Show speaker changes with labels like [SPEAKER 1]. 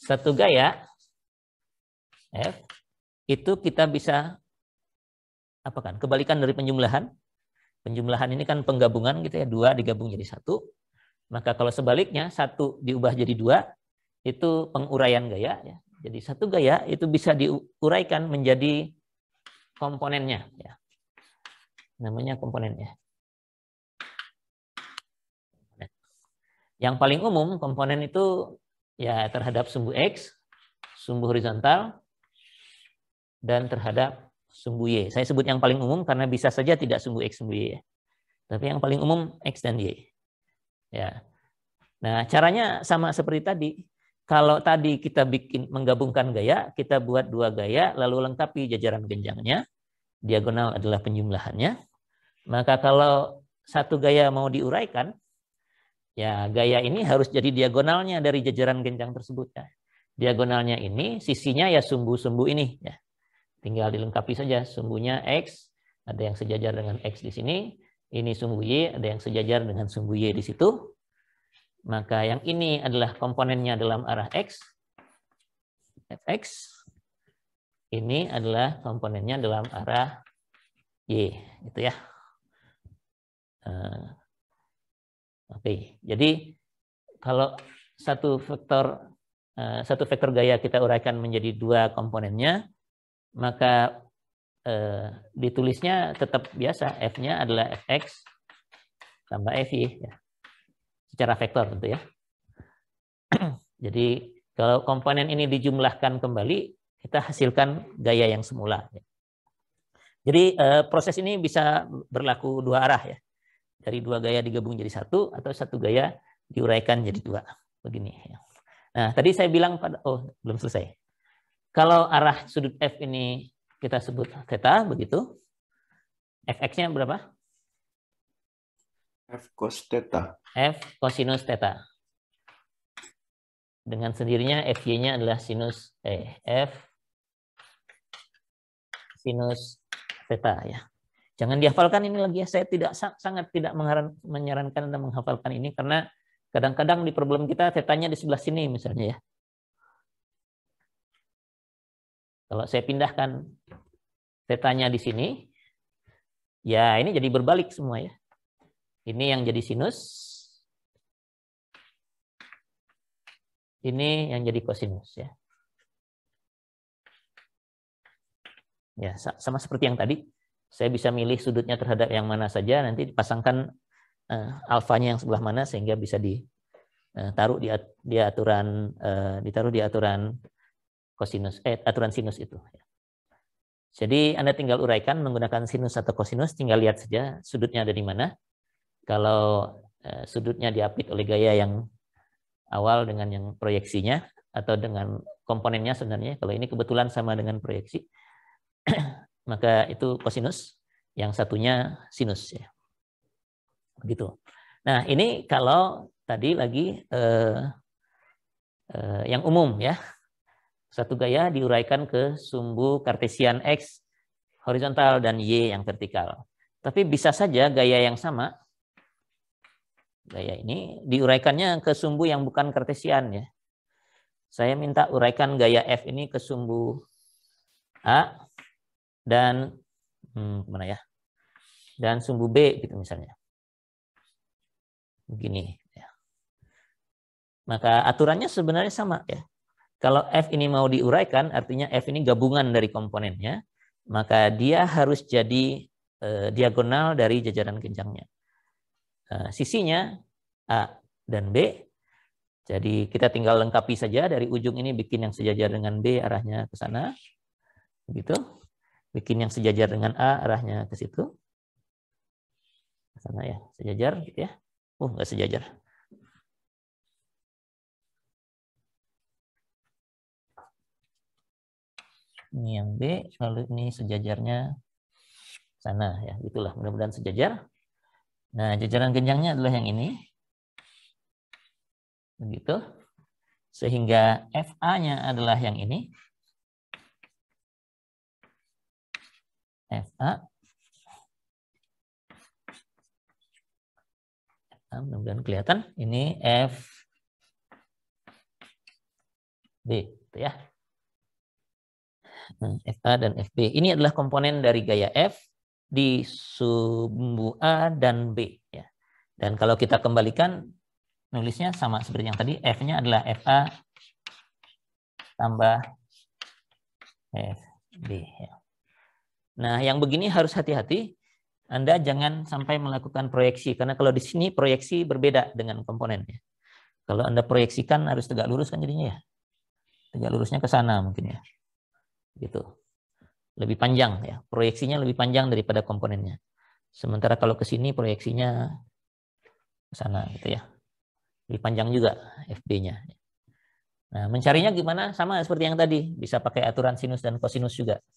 [SPEAKER 1] satu gaya F itu kita bisa apa kan kebalikan dari penjumlahan penjumlahan ini kan penggabungan gitu ya dua digabung jadi satu maka kalau sebaliknya satu diubah jadi dua itu penguraian gaya ya jadi satu gaya itu bisa diuraikan menjadi komponennya ya namanya komponennya nah, yang paling umum komponen itu ya terhadap sumbu X, sumbu horizontal, dan terhadap sumbu Y. Saya sebut yang paling umum karena bisa saja tidak sumbu X, sumbu Y. Tapi yang paling umum X dan Y. Ya. Nah, caranya sama seperti tadi. Kalau tadi kita bikin menggabungkan gaya, kita buat dua gaya, lalu lengkapi jajaran genjangnya. Diagonal adalah penjumlahannya. Maka kalau satu gaya mau diuraikan, Ya, gaya ini harus jadi diagonalnya dari jajaran genjang tersebut ya. Diagonalnya ini sisinya ya sumbu-sumbu ini ya. Tinggal dilengkapi saja sumbunya x, ada yang sejajar dengan x di sini, ini sumbu y, ada yang sejajar dengan sumbu y di situ. Maka yang ini adalah komponennya dalam arah x. Fx. Ini adalah komponennya dalam arah y, gitu ya. Eh, Oke, jadi kalau satu vektor eh, satu vektor gaya kita uraikan menjadi dua komponennya, maka eh, ditulisnya tetap biasa f-nya adalah fx tambah fy ya. secara vektor tentu ya. Jadi kalau komponen ini dijumlahkan kembali, kita hasilkan gaya yang semula. Jadi eh, proses ini bisa berlaku dua arah ya dari dua gaya digabung jadi satu atau satu gaya diuraikan jadi dua begini ya. nah tadi saya bilang pada oh belum selesai kalau arah sudut f ini kita sebut theta begitu fx-nya berapa f cos theta f cosinus theta dengan sendirinya fy-nya adalah sinus eh f sinus theta ya Jangan dihafalkan ini lagi ya. Saya tidak sangat tidak menyarankan Anda menghafalkan ini karena kadang-kadang di problem kita saya tanya di sebelah sini misalnya ya. Kalau saya pindahkan saya tanya di sini, ya ini jadi berbalik semua ya. Ini yang jadi sinus, ini yang jadi kosinus ya. Ya sama seperti yang tadi saya bisa milih sudutnya terhadap yang mana saja, nanti dipasangkan uh, eh, alfanya yang sebelah mana sehingga bisa ditaruh di, eh, di aturan uh, ditaruh di aturan kosinus eh aturan sinus itu. Jadi Anda tinggal uraikan menggunakan sinus atau kosinus, tinggal lihat saja sudutnya ada di mana. Kalau uh, sudutnya diapit oleh gaya yang awal dengan yang proyeksinya atau dengan komponennya sebenarnya. Kalau ini kebetulan sama dengan proyeksi maka itu kosinus, yang satunya sinus. Ya. Begitu. Nah ini kalau tadi lagi eh, eh, yang umum ya, satu gaya diuraikan ke sumbu kartesian X horizontal dan Y yang vertikal. Tapi bisa saja gaya yang sama, gaya ini diuraikannya ke sumbu yang bukan kartesian ya. Saya minta uraikan gaya F ini ke sumbu A dan hmm, mana ya? Dan sumbu B gitu misalnya. Begini ya. Maka aturannya sebenarnya sama ya. Kalau F ini mau diuraikan, artinya F ini gabungan dari komponennya, maka dia harus jadi eh, diagonal dari jajaran kencangnya. Eh, sisinya A dan B. Jadi kita tinggal lengkapi saja dari ujung ini bikin yang sejajar dengan B arahnya ke sana. Begitu bikin yang sejajar dengan A, arahnya ke situ. Sana ya, sejajar gitu ya. Uh, oh, enggak sejajar. Ini yang B, lalu ini sejajarnya sana ya. Itulah mudah-mudahan sejajar. Nah, jajaran genjangnya adalah yang ini. Begitu. Sehingga FA-nya adalah yang ini. FA mudah-mudahan kelihatan ini F B gitu ya hmm, FA dan FB ini adalah komponen dari gaya F di sumbu A dan B ya dan kalau kita kembalikan nulisnya sama seperti yang tadi F-nya adalah FA tambah FB ya. Nah, yang begini harus hati-hati. Anda jangan sampai melakukan proyeksi, karena kalau di sini proyeksi berbeda dengan komponennya. Kalau Anda proyeksikan harus tegak lurus kan jadinya ya. Tegak lurusnya ke sana mungkin ya. Gitu. Lebih panjang ya. Proyeksinya lebih panjang daripada komponennya. Sementara kalau ke sini proyeksinya ke sana gitu ya. Lebih panjang juga FD-nya. Nah, mencarinya gimana? Sama seperti yang tadi, bisa pakai aturan sinus dan kosinus juga.